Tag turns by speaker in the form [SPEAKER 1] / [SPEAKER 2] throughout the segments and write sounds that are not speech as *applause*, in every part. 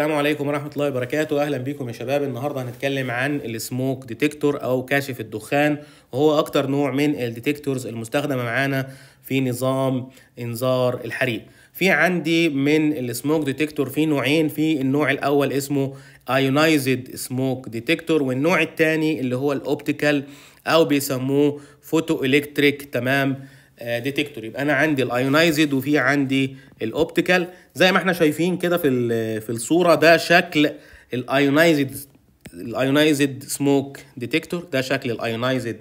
[SPEAKER 1] السلام عليكم ورحمة الله وبركاته أهلا بيكم يا شباب النهاردة هنتكلم عن السموك ديتكتور أو كاشف الدخان وهو أكتر نوع من الديتكتورز المستخدمة معانا في نظام إنذار الحريق في عندي من السموك ديتكتور في نوعين في النوع الأول اسمه ايونايزد سموك ديتكتور والنوع الثاني اللي هو الأوبتيكال أو بيسموه فوتو إلكتريك تمام ديتكتور آه، يبقى انا عندي الايونايزد وفي عندي الاوبتيكال زي ما احنا شايفين كده في في الصوره ده شكل الايونايزد الايونايزد سموك ديتكتور ده شكل الايونايزد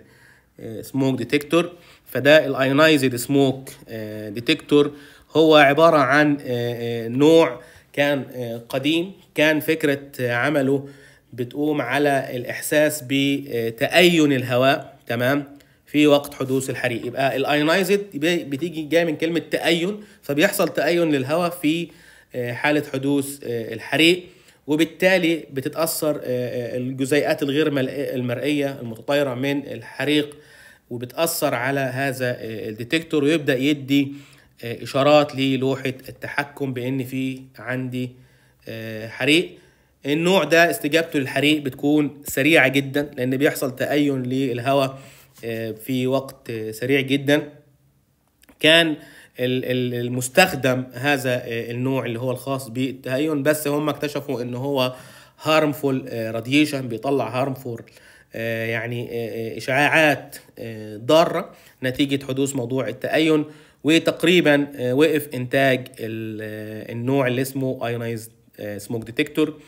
[SPEAKER 1] سموك ديتكتور فده الايونايزد سموك ديتكتور هو عباره عن آه، آه، نوع كان قديم كان فكره عمله بتقوم على الاحساس بتأين الهواء تمام في وقت حدوث الحريق يبقى الايونايزد بتيجي جايه من كلمه تأين فبيحصل تأين للهواء في آه، حاله حدوث آه، الحريق وبالتالي بتتاثر آه، الجزيئات الغير المرئيه المتطايره من الحريق وبتاثر على هذا الديتكتور ويبدا يدي اشارات للوحه التحكم بان في عندي حريق النوع ده استجابته للحريق بتكون سريعه جدا لان بيحصل تأين للهواء آه، في وقت سريع جدا كان المستخدم هذا آه، النوع اللي هو الخاص بالتهيون بس هم اكتشفوا ان هو هارمفول آه، راديشن بيطلع هارمفول يعني اشعاعات ضاره نتيجه حدوث موضوع التأين وتقريبا وقف انتاج النوع اللي اسمه ايونايزد سموك ديتكتور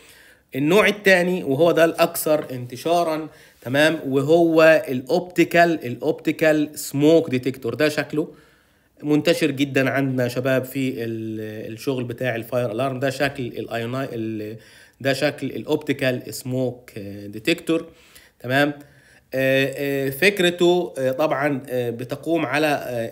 [SPEAKER 1] النوع الثاني وهو ده الاكثر انتشارا تمام وهو الاوبتيكال الاوبتيكال سموك ديتكتور ده شكله منتشر جدا عندنا يا شباب في الشغل بتاع الفاير الارم ده شكل الايوناي ده شكل الاوبتيكال سموك ديتكتور تمام آه، آه، فكرته آه، طبعا بتقوم على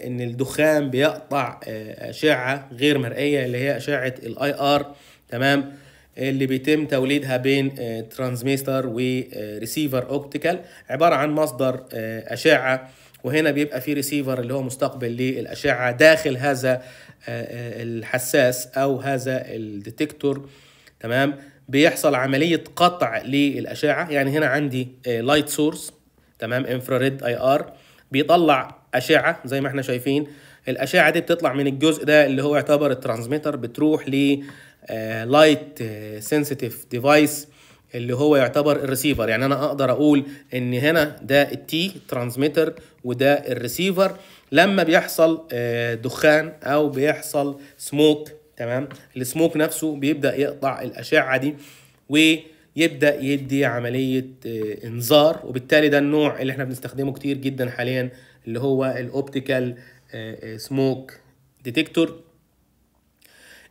[SPEAKER 1] ان الدخان بيقطع اشعه غير مرئيه اللي هي اشعه الاي ار تمام اللي بيتم توليدها بين آه، ترانزميستر وريسيفر آه، اوبتيكال عباره عن مصدر آه، اشعه وهنا بيبقى في ريسيفر اللي هو مستقبل للاشعه داخل هذا الحساس او هذا الديتكتور تمام بيحصل عمليه قطع للاشعه يعني هنا عندي لايت سورس تمام انفراريد اي ار بيطلع اشعه زي ما احنا شايفين الاشعه دي بتطلع من الجزء ده اللي هو يعتبر الترانزميتر بتروح ل لايت سنسيتيف ديفايس اللي هو يعتبر الريسيفر يعني انا اقدر اقول ان هنا ده التي ترانسميتر وده الريسيفر لما بيحصل آه، دخان او بيحصل سموك تمام السموك نفسه بيبدا يقطع الاشعه دي ويبدا يدي عمليه آه، انذار وبالتالي ده النوع اللي احنا بنستخدمه كتير جدا حاليا اللي هو الاوبتيكال سموك ديتكتور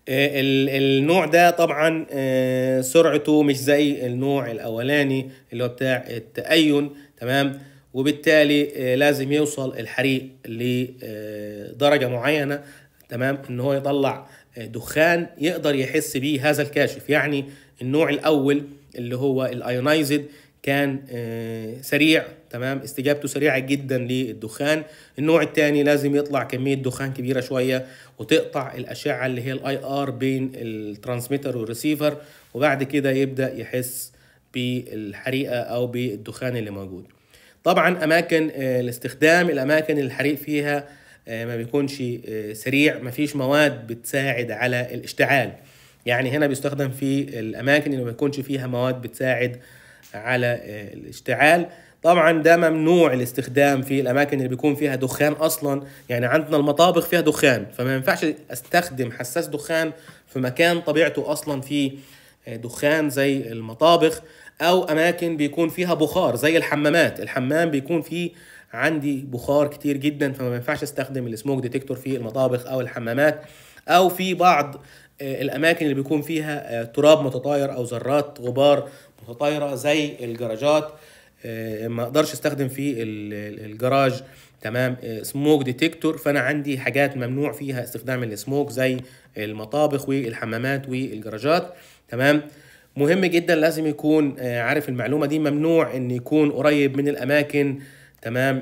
[SPEAKER 1] آه، النوع ده طبعا آه، سرعته مش زي النوع الاولاني اللي هو بتاع التأين تمام وبالتالي آه، لازم يوصل الحريق لدرجة معينة تمام ان هو يطلع دخان يقدر يحس به هذا الكاشف يعني النوع الاول اللي هو الايونايزد كان آه، سريع تمام استجابته سريعه جدا للدخان النوع الثاني لازم يطلع كميه دخان كبيره شويه وتقطع الاشعه اللي هي الاي ار بين الترانسميتر والريسيفر وبعد كده يبدا يحس بالحريقه او بالدخان اللي موجود طبعا اماكن آه، الاستخدام الاماكن اللي الحريق فيها آه، ما بيكونش سريع ما فيش مواد بتساعد على الاشتعال يعني هنا بيستخدم في الاماكن اللي ما بيكونش فيها مواد بتساعد على آه، الاشتعال طبعا ده ممنوع الاستخدام في الاماكن اللي بيكون فيها دخان اصلا يعني عندنا المطابخ فيها دخان فما ينفعش استخدم حساس دخان في مكان طبيعته اصلا فيه آه، دخان زي المطابخ او اماكن بيكون فيها بخار زي الحمامات الحمام بيكون فيه عندي بخار كتير جدا فما ينفعش استخدم السموك ديتكتور في المطابخ او الحمامات او في بعض آه، الاماكن اللي بيكون فيها تراب متطاير او ذرات غبار متطايره زي الجراجات آه، ما اقدرش استخدم فيه الجراج تمام سموك آه، ديتكتور فانا عندي حاجات ممنوع فيها استخدام السموك زي المطابخ والحمامات والجراجات تمام مهم جدا لازم يكون آه، عارف المعلومه دي ممنوع ان يكون قريب من الاماكن تمام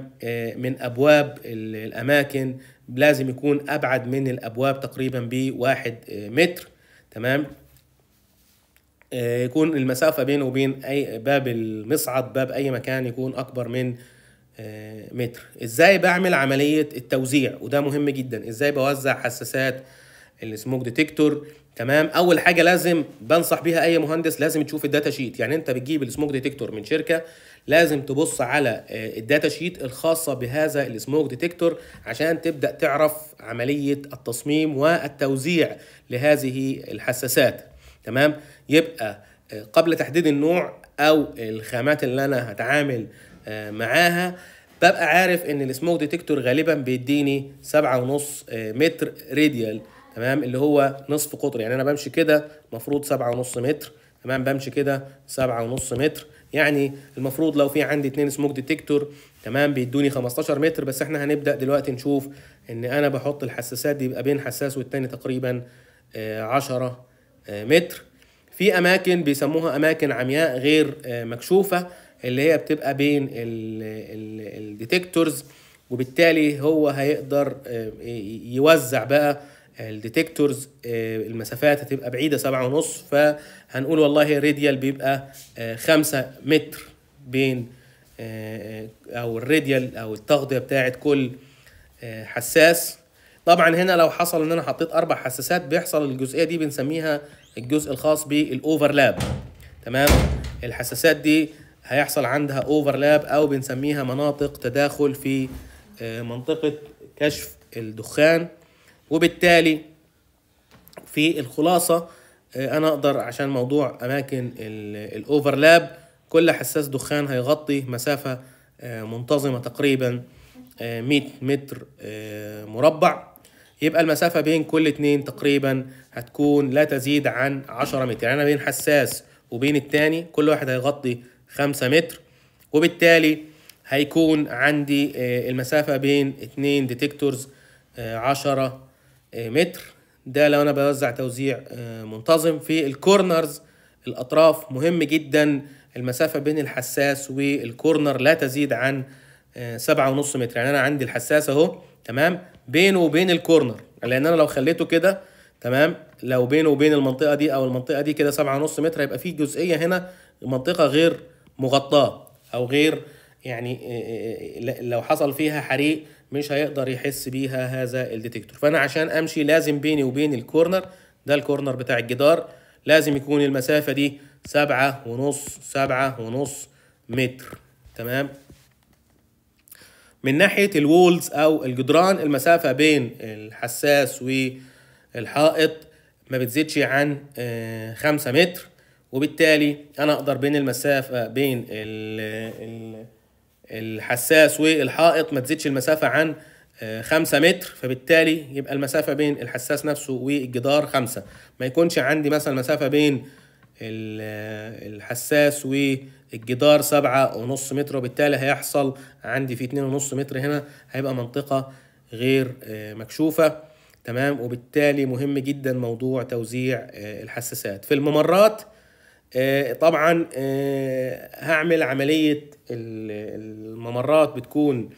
[SPEAKER 1] من ابواب الاماكن لازم يكون ابعد من الابواب تقريبا بواحد متر تمام آه، يكون المسافة بينه وبين أي باب المصعد باب أي مكان يكون أكبر من آه، متر إزاي بعمل عملية التوزيع وده مهم جدا إزاي بوزع حساسات السموك ديتكتور تمام اول حاجه لازم بنصح بيها اي مهندس لازم تشوف الداتا شيت يعني انت بتجيب السموك ديتكتور من شركه لازم تبص على آه، الداتا شيت الخاصه بهذا السموك ديتكتور عشان تبدا تعرف عمليه التصميم والتوزيع لهذه الحساسات تمام يبقى آه، قبل تحديد النوع او الخامات اللي انا هتعامل آه، معاها ببقى عارف ان السموك ديتكتور غالبا بيديني سبعة ونص آه، متر راديال تمام اللي هو نصف قطر يعني انا بمشي كده المفروض سبعة ونص متر تمام بمشي كده سبعة ونص متر يعني المفروض لو في عندي اتنين سموك ديتكتور تمام بيدوني 15 متر بس احنا هنبدا دلوقتي نشوف ان انا بحط الحساسات دي يبقى بين حساس والتاني تقريبا 10 آه، متر في اماكن بيسموها اماكن عمياء غير آه، مكشوفه اللي هي بتبقى بين الديتكتورز وبالتالي هو هيقدر آه، يوزع بقى الديتكتورز المسافات هتبقى بعيده سبعة ونص فهنقول والله الراديال بيبقى خمسة متر بين او الراديال او التغطيه بتاعه كل حساس طبعا هنا لو حصل ان انا حطيت اربع حساسات بيحصل الجزئيه دي بنسميها الجزء الخاص بالاوفرلاب تمام الحساسات دي هيحصل عندها اوفرلاب او بنسميها مناطق تداخل في آه، منطقه كشف الدخان وبالتالي في الخلاصه آه، انا اقدر عشان موضوع اماكن الاوفرلاب كل حساس دخان هيغطي مسافه آه، منتظمه تقريبا 100 متر مربع يبقى المسافة بين كل اتنين تقريبا هتكون لا تزيد عن عشرة متر يعني أنا بين حساس وبين التاني كل واحد هيغطي خمسة متر وبالتالي هيكون عندي آه، المسافة بين اتنين ديتكتورز آه، عشرة آه، متر ده لو أنا بوزع توزيع منتظم في الكورنرز الأطراف مهم جدا المسافة بين الحساس والكورنر لا تزيد عن سبعة ونص متر يعني أنا عندي الحساس أهو تمام بينه وبين الكورنر لان انا لو خليته كده تمام لو بينه وبين المنطقه دي او المنطقه دي كده سبعة ونص متر هيبقى في جزئيه هنا منطقه غير مغطاه او غير يعني آه، آه، آه، لو حصل فيها حريق مش هيقدر يحس بيها هذا الديتكتور فانا عشان امشي لازم بيني وبين الكورنر ده الكورنر بتاع الجدار لازم يكون المسافه دي سبعة ونص سبعة ونص متر تمام من ناحيه الوولز او الجدران المسافه بين الحساس والحائط ما بتزيدش عن آه، خمسة متر وبالتالي انا اقدر بين المسافه بين الحساس والحائط ما تزيدش المسافه عن آه، خمسة متر فبالتالي يبقى المسافة بين الحساس نفسه والجدار خمسة ما يكونش عندي مثلا مسافة بين آه، الحساس الجدار سبعة ونص متر وبالتالي هيحصل عندي في اتنين ونص متر هنا هيبقى منطقة غير آه، مكشوفة تمام وبالتالي مهم جدا موضوع توزيع آه، الحساسات في الممرات آه، طبعا هعمل عملية الممرات بتكون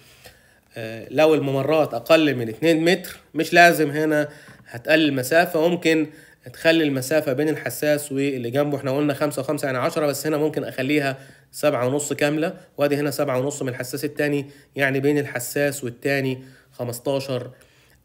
[SPEAKER 1] لو الممرات أقل من اتنين متر مش لازم هنا هتقلل المسافة ممكن هتخلي المسافه بين الحساس واللي جنبه احنا قلنا 5 و5 يعني 10 بس هنا ممكن اخليها سبعة ونص كامله وادي هنا سبعة ونص من الحساس التاني يعني بين الحساس والتاني 15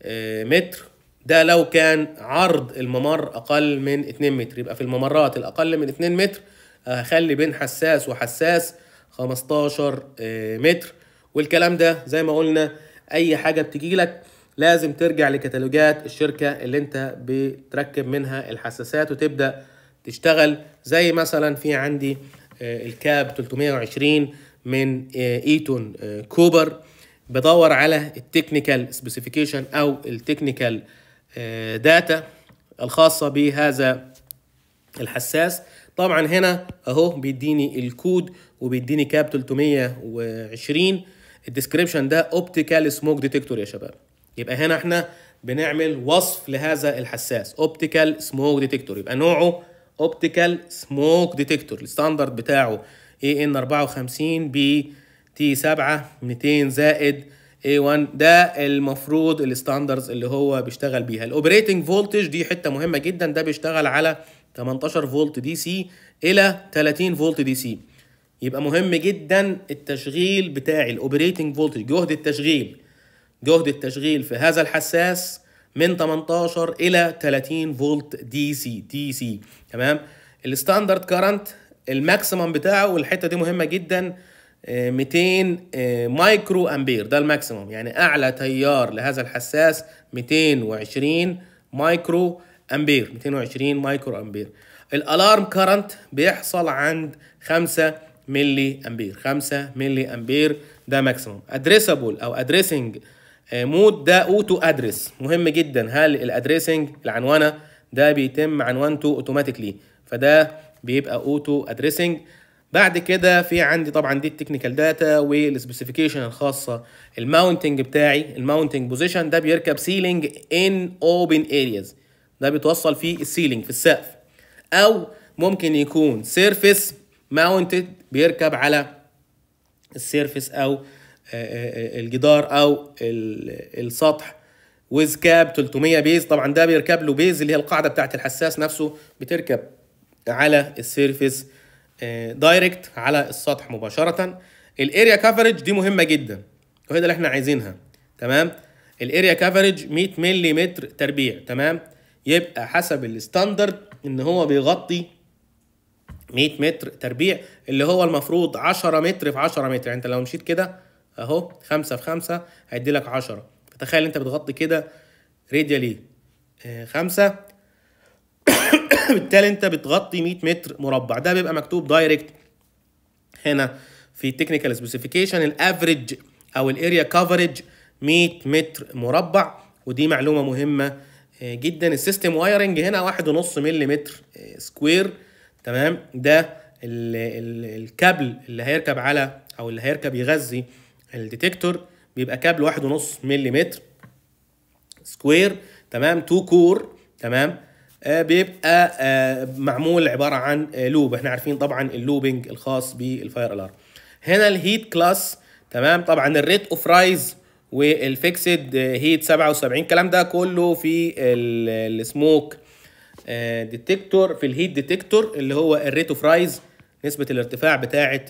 [SPEAKER 1] آه، متر ده لو كان عرض الممر اقل من 2 متر يبقى في الممرات الاقل من 2 متر هخلي بين حساس وحساس 15 آه، متر والكلام ده زي ما قلنا اي حاجه بتجي لك لازم ترجع لكتالوجات الشركة اللي انت بتركب منها الحساسات وتبدأ تشتغل زي مثلا في عندي آه، الكاب 320 من آه، ايتون آه، كوبر بدور على التكنيكال سبيسيفيكيشن او التكنيكال داتا الخاصة بهذا الحساس طبعا هنا اهو بيديني الكود وبيديني كاب 320 الديسكريبشن ده اوبتيكال سموك ديتكتور يا شباب يبقى هنا احنا بنعمل وصف لهذا الحساس اوبتيكال سموك ديتكتور يبقى نوعه اوبتيكال سموك ديتكتور الستاندرد بتاعه اي ان 54 بي تي 7 200 زائد اي 1 ده المفروض الستاندرز اللي هو بيشتغل بيها الاوبريتنج فولتج دي حته مهمه جدا ده بيشتغل على 18 فولت دي سي الى 30 فولت دي سي يبقى مهم جدا التشغيل بتاعي الاوبريتنج فولتج جهد التشغيل جهد التشغيل في هذا الحساس من 18 الى 30 فولت دي سي دي سي تمام الستاندرد كارنت الماكسيمم بتاعه والحته دي مهمه جدا 200 آه، آه، مايكرو امبير ده الماكسيمم يعني اعلى تيار لهذا الحساس 220 مايكرو امبير 220 مايكرو امبير الالارم كارنت بيحصل عند 5 ملي امبير 5 ملي امبير ده ماكسيمم ادريسابل او ادريسنج آه، مود ده اوتو ادرس مهم جدا هل الادريسنج العنوانه ده بيتم عنوانته اوتوماتيكلي فده بيبقى اوتو ادريسنج بعد كده في عندي طبعا دي التكنيكال داتا والسبيسيفيكيشن الخاصه الماونتنج بتاعي الماونتنج بوزيشن ده بيركب سيلينج ان اوبن ارياز ده بيتوصل في السيلينج في السقف او ممكن يكون سيرفيس ماونتد بيركب على السيرفيس او الجدار او السطح ويز كاب 300 بيز طبعا ده بيركب له بيز اللي هي القاعده بتاعت الحساس نفسه بتركب على السيرفيس دايركت آه، على السطح مباشره الاريا كفرج دي مهمه جدا وهي ده اللي احنا عايزينها تمام الاريا كفرج 100 ملم تربيع تمام يبقى حسب الستاندرد ان هو بيغطي 100 متر تربيع اللي هو المفروض 10 متر في 10 متر يعني انت لو مشيت كده اهو 5 في 5 هيدي لك عشرة فتخيل انت بتغطي كده راديالي 5 آه، *coughs* بالتالي انت بتغطي 100 متر مربع ده بيبقى مكتوب دايركت هنا في تكنيكال سبيسيفيكيشن الافريج او الاريا كفرج 100 متر مربع ودي معلومه مهمه آه، جدا السيستم وايرنج هنا 1.5 ملم سكوير تمام ده الكابل اللي هيركب على او اللي هيركب يغذي الديتكتور بيبقى كابل واحد ونص ملي سكوير تمام 2 كور تمام آه بيبقى آه معمول عباره عن آه لوب احنا عارفين طبعا اللوبنج الخاص بالفاير الارم هنا الهيت كلاس تمام طبعا الريت اوف رايز والفيكسد هيت 77 الكلام ده كله في السموك ديتكتور آه، في الهيت ديتكتور اللي هو الريت اوف رايز نسبه الارتفاع بتاعه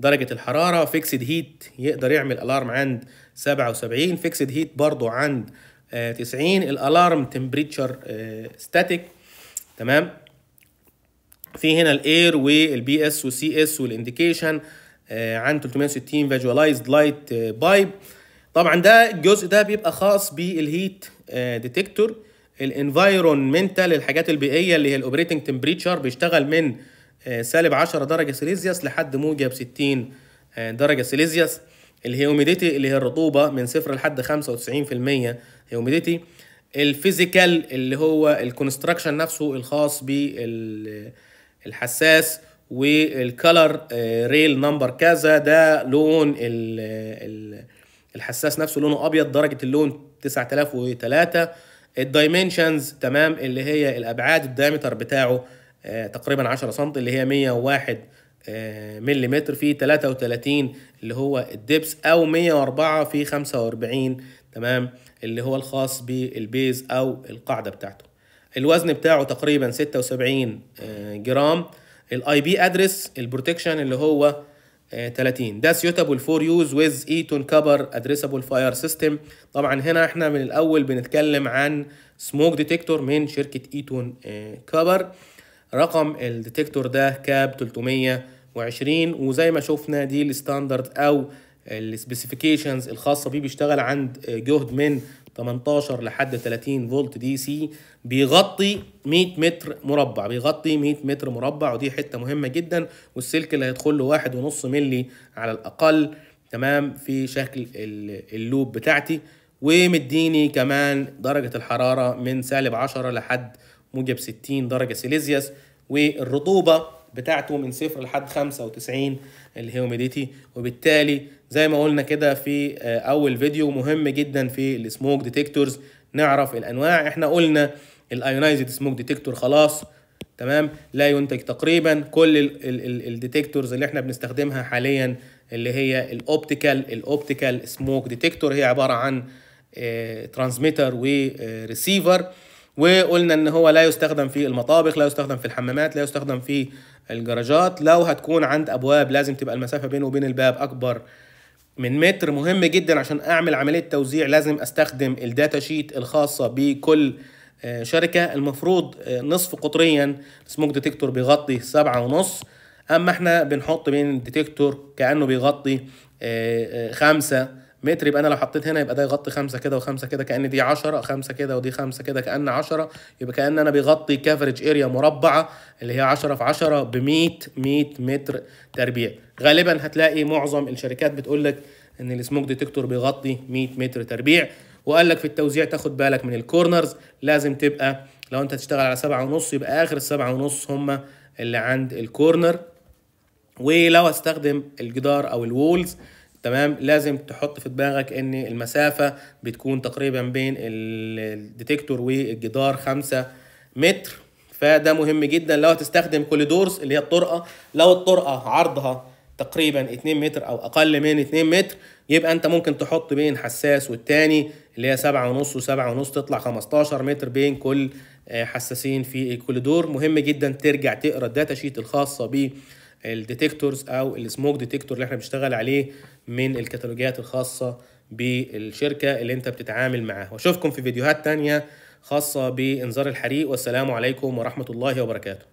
[SPEAKER 1] درجة الحرارة فيكسد هيت يقدر يعمل الارم عند 77 فيكسد هيت برضو عند 90 الالارم تمبريتشر ستاتيك تمام في هنا الاير والبي اس والسي اس والانديكيشن عن 360 فيجواليزد لايت بايب طبعا ده الجزء ده بيبقى خاص بالهيت ديتكتور الانفايرونمنتال الحاجات البيئيه اللي هي الاوبريتنج تمبريتشر بيشتغل من آه، سالب 10 درجه سيليزيوس لحد موجب 60 آه، درجه سيليزيوس الهيوميديتي اللي هي الرطوبه من صفر لحد 95% هيوميديتي الفيزيكال اللي هو الكونستراكشن نفسه الخاص بالحساس والكالر ريل نمبر كذا ده لون الحساس نفسه لونه ابيض درجه اللون 9003 الدايمنشنز تمام اللي هي الابعاد الدايمتر بتاعه آه، تقريبا 10 سم اللي هي 101 آه، ملم في 33 اللي هو الدبس او 104 في 45 تمام اللي هو الخاص بالبيز او القاعده بتاعته الوزن بتاعه تقريبا 76 آه، جرام الاي بي ادرس البروتكشن اللي هو 30 ده سيوتابل فور يوز ويز ايتون كبر ادريسابل فاير سيستم طبعا هنا احنا من الاول بنتكلم عن سموك ديتكتور من شركه ايتون كبر رقم الديتكتور ده كاب 320 وزي ما شفنا دي الستاندرد او السبيسيفيكيشنز الخاصه بيه بيشتغل عند جهد من 18 لحد 30 فولت دي سي بيغطي 100 متر مربع بيغطي 100 متر مربع ودي حته مهمه جدا والسلك اللي هيدخل له واحد ونص ملي على الاقل تمام في شكل اللوب بتاعتي ومديني كمان درجه الحراره من سالب 10 لحد موجب 60 درجه سيليزيوس والرطوبه بتاعته من صفر لحد 95 الهيوميديتي وبالتالي زي ما قلنا كده في آه، اول فيديو مهم جدا في السموك ديتكتورز نعرف الانواع احنا قلنا الايونايزد سموك ديتكتور خلاص تمام لا ينتج تقريبا كل الديتكتورز اللي احنا بنستخدمها حاليا اللي هي الاوبتيكال الاوبتيكال سموك ديتكتور هي عباره عن آه، ترانسميتر وريسيفر آه، وقلنا ان هو لا يستخدم في المطابخ لا يستخدم في الحمامات لا يستخدم في الجراجات لو هتكون عند ابواب لازم تبقى المسافه بينه وبين الباب اكبر من متر مهم جدا عشان اعمل عمليه توزيع لازم استخدم الداتا شيت الخاصه بكل آه، شركه المفروض آه، نصف قطريا سموك ديتكتور بيغطي سبعة ونص اما احنا بنحط بين الديتكتور كانه بيغطي آه، خمسة متر يبقى انا لو حطيت هنا يبقى ده يغطي خمسة كده وخمسة كده كأن دي 10 خمسة كده ودي خمسة كده كأن 10 يبقى كأن انا بيغطي كافرج اريا مربعة اللي هي 10 في 10 ب 100 100 متر تربيع غالبا هتلاقي معظم الشركات بتقول لك ان السموك ديتكتور بيغطي 100 متر تربيع وقال لك في التوزيع تاخد بالك من الكورنرز لازم تبقى لو انت هتشتغل على سبعة ونص يبقى اخر السبعة ونص هم اللي عند الكورنر ولو استخدم الجدار او الوولز تمام لازم تحط في دماغك ان المسافه بتكون تقريبا بين الديتكتور والجدار 5 متر فده مهم جدا لو هتستخدم كوليدورز اللي هي الطرقه لو الطرقه عرضها تقريبا 2 متر او اقل من 2 متر يبقى انت ممكن تحط بين حساس والتاني اللي هي 7.5 ونص 75 ونص تطلع 15 متر بين كل آه، حساسين في الكوليدور مهم جدا ترجع تقرا الداتا شيت الخاصه بيه الديتكتورز او السموك ديتكتور اللي احنا بنشتغل عليه من الكتالوجيات الخاصه بالشركه اللي انت بتتعامل معاها واشوفكم في فيديوهات تانية خاصه بانذار الحريق والسلام عليكم ورحمه الله وبركاته